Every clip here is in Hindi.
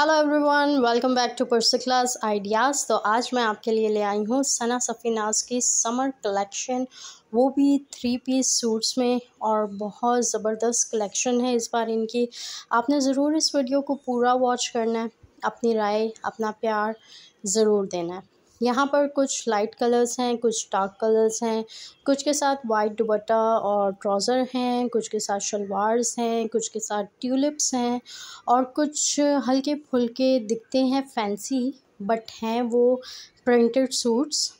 hello everyone welcome back to Percy class ideas तो आज मैं आपके लिए ले आई हूँ सना सफ़ीनाज की समर कलेक्शन वो भी थ्री पीस सूट्स में और बहुत ज़बरदस्त कलेक्शन है इस बार इनकी आपने ज़रूर इस वीडियो को पूरा वॉच करना है अपनी राय अपना प्यार ज़रूर देना है यहाँ पर कुछ लाइट कलर्स हैं कुछ डार्क कलर्स हैं कुछ के साथ वाइट दुबट्टा और ट्राउज़र हैं कुछ के साथ शलवार्स हैं कुछ के साथ ट्यूलिप्स हैं और कुछ हल्के फुलके दिखते हैं फैंसी बट हैं वो प्रिंटेड सूट्स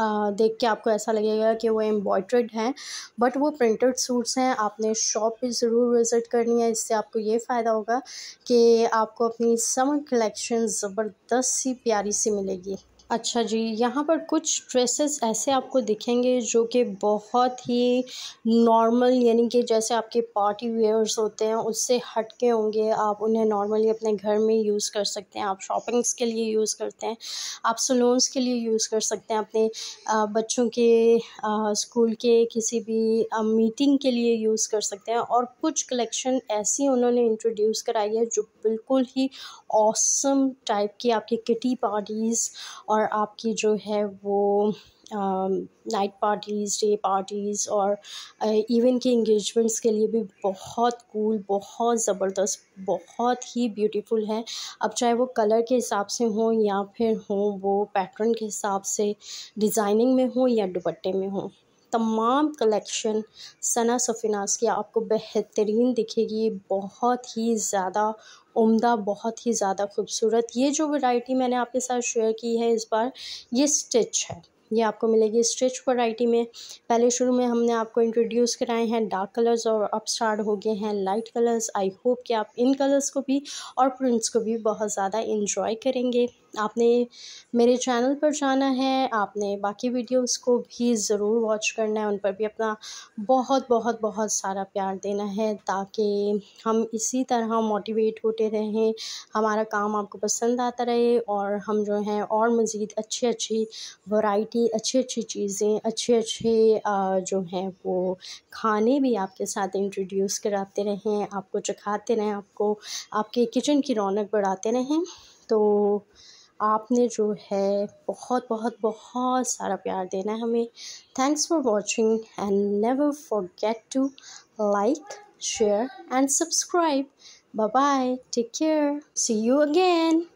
देख के आपको ऐसा लगेगा कि वो एम्ब्रॉयड्रेड हैं बट वो प्रिंटेड सूट्स हैं आपने शॉप पे ज़रूर विज़िट करनी है इससे आपको ये फ़ायदा होगा कि आपको अपनी समर कलेक्शन ज़बरदस्त सी प्यारी सी मिलेगी अच्छा जी यहाँ पर कुछ ड्रेसेस ऐसे आपको दिखेंगे जो कि बहुत ही नॉर्मल यानी कि जैसे आपके पार्टी वेयर्स होते हैं उससे हट के होंगे आप उन्हें नॉर्मली अपने घर में यूज़ कर सकते हैं आप शॉपिंग्स के लिए यूज़ करते हैं आप सलोन्स के लिए यूज़ कर सकते हैं अपने बच्चों के स्कूल के किसी भी मीटिंग के लिए यूज़ कर सकते हैं और कुछ कलेक्शन ऐसी उन्होंने इंट्रोड्यूस कराई है जो बिल्कुल ही औसम टाइप की आपकी किटी पार्टीज़ और और आपकी जो है वो नाइट पार्टीज़ डे पार्टीज़ और इवन के इंगेजमेंट्स के लिए भी बहुत कूल बहुत ज़बरदस्त बहुत ही ब्यूटीफुल है अब चाहे वो कलर के हिसाब से हो या फिर हो वो पैटर्न के हिसाब से डिज़ाइनिंग में हो या दुपट्टे में हो तमाम कलेक्शन सना सफिनास की आपको बेहतरीन दिखेगी बहुत ही ज़्यादा उम्दा बहुत ही ज़्यादा खूबसूरत ये जो वैरायटी मैंने आपके साथ शेयर की है इस बार ये स्टिच है ये आपको मिलेगी स्ट्रिच वैरायटी में पहले शुरू में हमने आपको इंट्रोड्यूस कराए हैं डार्क कलर्स और अब स्टार्ट हो गए हैं लाइट कलर्स आई होप कि आप इन कलर्स को भी और प्रिंट्स को भी बहुत ज़्यादा इंजॉय करेंगे आपने मेरे चैनल पर जाना है आपने बाकी वीडियोस को भी ज़रूर वॉच करना है उन पर भी अपना बहुत बहुत बहुत सारा प्यार देना है ताकि हम इसी तरह मोटिवेट होते रहें हमारा काम आपको पसंद आता रहे और हम जो हैं और मज़ीद अच्छी अच्छी वैरायटी कि अच्छी अच्छी चीज़ें अच्छे अच्छे जो हैं वो खाने भी आपके साथ इंट्रोड्यूस कराते रहें आपको चखाते रहें आपको आपके किचन की रौनक बढ़ाते रहें तो आपने जो है बहुत बहुत बहुत सारा प्यार देना है हमें thanks for watching and never forget to like share and subscribe bye bye take care see you again